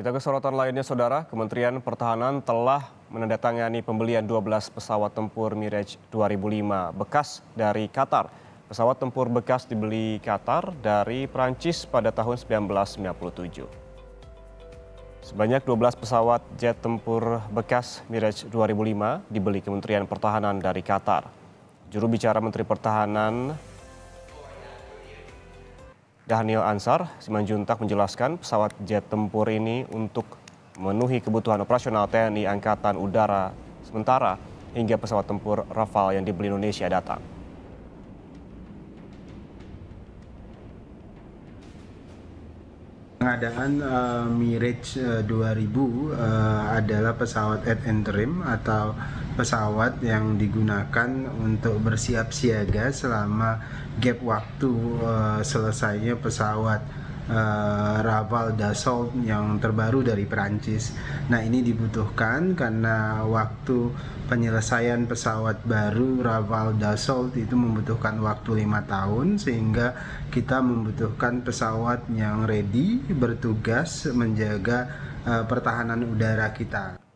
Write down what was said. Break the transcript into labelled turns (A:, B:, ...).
A: Kita ke sorotan lainnya, Saudara. Kementerian Pertahanan telah menandatangani pembelian 12 pesawat tempur Mirage 2005 bekas dari Qatar. Pesawat tempur bekas dibeli Qatar dari Prancis pada tahun 1997. Sebanyak 12 pesawat jet tempur bekas Mirage 2005 dibeli Kementerian Pertahanan dari Qatar. Juru bicara Menteri Pertahanan Dhanil Ansar Simanjuntak menjelaskan pesawat jet tempur ini untuk memenuhi kebutuhan operasional TNI Angkatan Udara sementara hingga pesawat tempur Rafale yang dibeli Indonesia datang.
B: Pengadaan
A: uh, Mirage
B: uh, 2000 uh, adalah pesawat at interim atau pesawat yang digunakan untuk bersiap siaga selama gap waktu uh, selesainya pesawat uh, Raval Dassault yang terbaru dari Perancis. Nah ini dibutuhkan karena waktu penyelesaian pesawat baru Raval Dassault itu membutuhkan waktu lima tahun sehingga kita membutuhkan pesawat yang ready bertugas menjaga uh, pertahanan udara kita.